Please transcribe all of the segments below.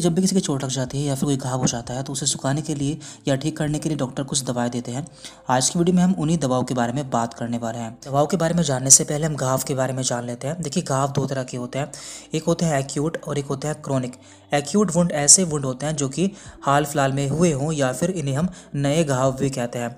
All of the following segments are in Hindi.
जब भी किसी की चोट लग जाती है या फिर कोई घाव हो जाता है तो उसे सुखाने के लिए या ठीक करने के लिए डॉक्टर कुछ दवाएं देते हैं आज की वीडियो में हम उन्हीं दवाओं के बारे में बात करने वाले हैं दवाओं के बारे में जानने से पहले हम घाव के बारे में जान लेते हैं देखिए घाव दो तरह के होते हैं एक होते हैं एक्यूट और एक होते हैं क्रोनिक एक्यूट वुंड ऐसे वुंड होते हैं जो कि हाल फिलहाल में हुए हों या फिर इन्हें हम नए घाव भी कहते हैं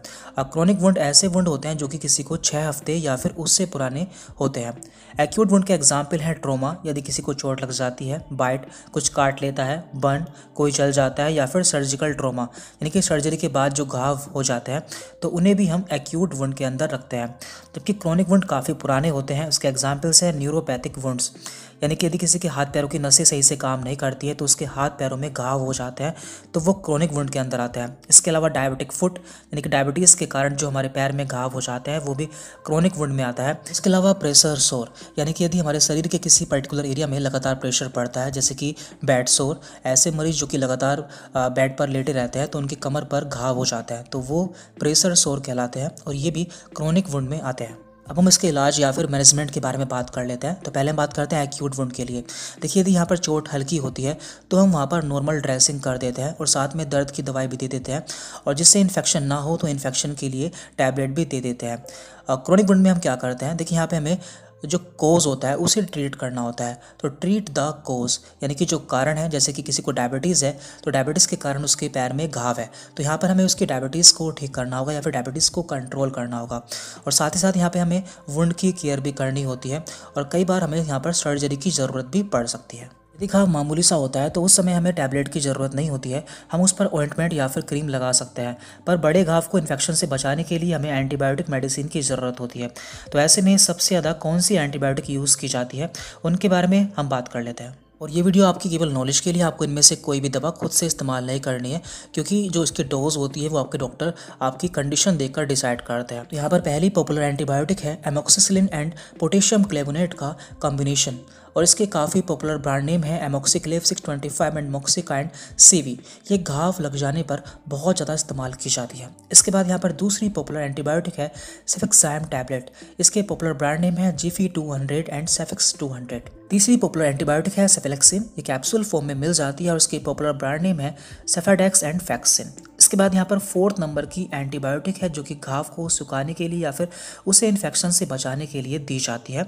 क्रोनिक वुंड ऐसे वुंड होते हैं जो कि किसी को छः हफ्ते या फिर उससे पुराने होते हैं एक्यूट वुंड के एग्जाम्पल है ट्रोमा यदि किसी को चोट लग जाती है बाइट कुछ काट लेता है बर्न कोई चल जाता है या फिर सर्जिकल ट्रोमा यानी कि सर्जरी के बाद जो घाव हो जाते हैं तो उन्हें भी हम एक्यूट वुंड के अंदर रखते हैं जबकि क्रोनिक वुंड काफ़ी पुराने होते हैं उसके एग्जाम्पल्स हैं न्यूरोपैथिक वुंड्स यानी कि यदि किसी के हाथ पैरों की नसें सही से काम नहीं करती है तो उसके हाथ पैरों में घाव हो जाते हैं तो वो क्रोनिक वुंड के अंदर आते हैं इसके अलावा डायबिटिक फुट यानी कि डायबिटीज़ के कारण जो हमारे पैर में घाव हो जाते हैं वो भी क्रोनिक वुंड में आता है इसके अलावा प्रेशर शोर यानी कि यदि हमारे शरीर के किसी पर्टिकुलर एरिया में लगातार प्रेशर पड़ता है जैसे कि बेड शोर ऐसे मरीज जो कि लगातार बेड पर लेटे रहते हैं तो उनकी कमर पर घाव हो जाते हैं तो वो प्रेशर शोर कहलाते हैं और ये भी क्रोनिक वुंड में आते हैं अब हम इसके इलाज या फिर मैनेजमेंट के बारे में बात कर लेते हैं तो पहले हम बात करते हैं एक्यूट वुंड के लिए देखिए यदि यहाँ पर चोट हल्की होती है तो हम वहाँ पर नॉर्मल ड्रेसिंग कर देते हैं और साथ में दर्द की दवाई भी दे देते हैं और जिससे इन्फेक्शन ना हो तो इन्फेक्शन के लिए टैबलेट भी दे देते हैं क्रोनिक वुंड में हम क्या करते हैं देखिए यहाँ पर हमें जो कोज़ होता है उसे ट्रीट करना होता है तो ट्रीट द कोज़ यानी कि जो कारण है जैसे कि किसी को डायबिटीज़ है तो डायबिटीज़ के कारण उसके पैर में घाव है तो यहाँ पर हमें उसकी डायबिटीज़ को ठीक करना होगा या फिर डायबिटीज़ को कंट्रोल करना होगा और साथ ही साथ यहाँ पर हमें वुंड की केयर भी करनी होती है और कई बार हमें यहाँ पर सर्जरी की ज़रूरत भी पड़ सकती है दिखा मामूली सा होता है तो उस समय हमें टैबलेट की ज़रूरत नहीं होती है हम उस पर ऑइंटमेंट या फिर क्रीम लगा सकते हैं पर बड़े घाव को इन्फेक्शन से बचाने के लिए हमें एंटीबायोटिक मेडिसिन की ज़रूरत होती है तो ऐसे में सबसे ज़्यादा कौन सी एंटीबायोटिक यूज़ की जाती है उनके बारे में हम बात कर लेते हैं और ये वीडियो आपकी केवल नॉलेज के लिए आपको इनमें से कोई भी दवा खुद से इस्तेमाल नहीं करनी है क्योंकि जो इसकी डोज होती है वो आपके डॉक्टर आपकी कंडीशन देखकर डिसाइड करते हैं तो यहाँ पर पहली पॉपुलर एंटीबायोटिक है एमोक्सिसिलिन एंड पोटेशियम क्लेबोनेट का कॉम्बिनेशन और इसके काफ़ी पॉपुलर ब्रांड नेम है Amoxyclav six twenty five and Moxika and V ये घाव लग जाने पर बहुत ज़्यादा इस्तेमाल की जाती है इसके बाद यहाँ पर दूसरी पॉपुलर एंटीबायोटिक है सेफिक्साइम टैबलेट इसके पॉपुलर ब्रांड नेम है Zifi two hundred and Cefix two hundred तीसरी पॉपुलर एंटीबायोटिक है सेफेलेक्सिन ये कैप्सूल फॉर्म में मिल जाती है और इसकी पॉपुलर ब्रांड नेम है सेफाडेक्स एंड फैक्सिन इसके बाद यहाँ पर फोर्थ नंबर की एंटीबायोटिक है जो कि घाव को सुखाने के लिए या फिर उसे इन्फेक्शन से बचाने के लिए दी जाती है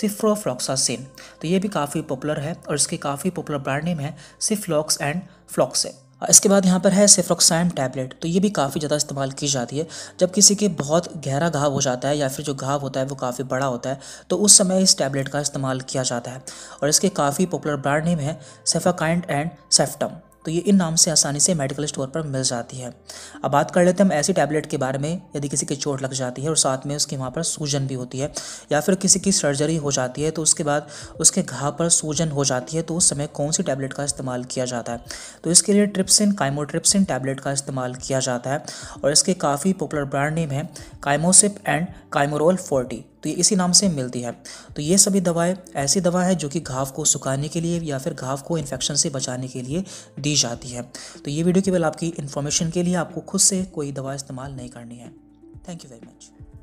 सिफ्रोफ्लॉक्सासिन तो ये भी काफ़ी पॉपुलर है और इसके काफ़ी पॉपुलर ब्रांड नेम है सिफ्लॉक्स एंड फ्लॉक्से इसके बाद यहाँ पर है सिफ्रोक्साइम टैबलेट तो ये भी काफ़ी ज़्यादा इस्तेमाल की जाती है जब किसी के बहुत गहरा घाव हो जाता है या फिर जो घाव होता है वो काफ़ी बड़ा होता है तो उस समय इस टैबलेट का इस्तेमाल किया जाता है और इसके काफ़ी पॉपुलर ब्रांड नेम है सेफाकाइंड एंड सेफ्टम तो ये इन नाम से आसानी से मेडिकल स्टोर पर मिल जाती है अब बात कर लेते हैं हम ऐसी टैबलेट के बारे में यदि किसी की चोट लग जाती है और साथ में उसके वहाँ पर सूजन भी होती है या फिर किसी की सर्जरी हो जाती है तो उसके बाद उसके घाव पर सूजन हो जाती है तो उस समय कौन सी टैबलेट का इस्तेमाल किया जाता है तो इसके लिए ट्रिप्सिन काइमोट्रिप्सिन टैबलेट का इस्तेमाल किया जाता है और इसके काफ़ी पॉपुलर ब्रांड नेम है काइमोसिप एंड काइमोरोल फोर्टी तो ये इसी नाम से मिलती है तो ये सभी दवाएं ऐसी दवा है जो कि घाव को सुखाने के लिए या फिर घाव को इन्फेक्शन से बचाने के लिए दी जाती है तो ये वीडियो केवल आपकी इन्फॉर्मेशन के लिए आपको खुद से कोई दवा इस्तेमाल नहीं करनी है थैंक यू वेरी मच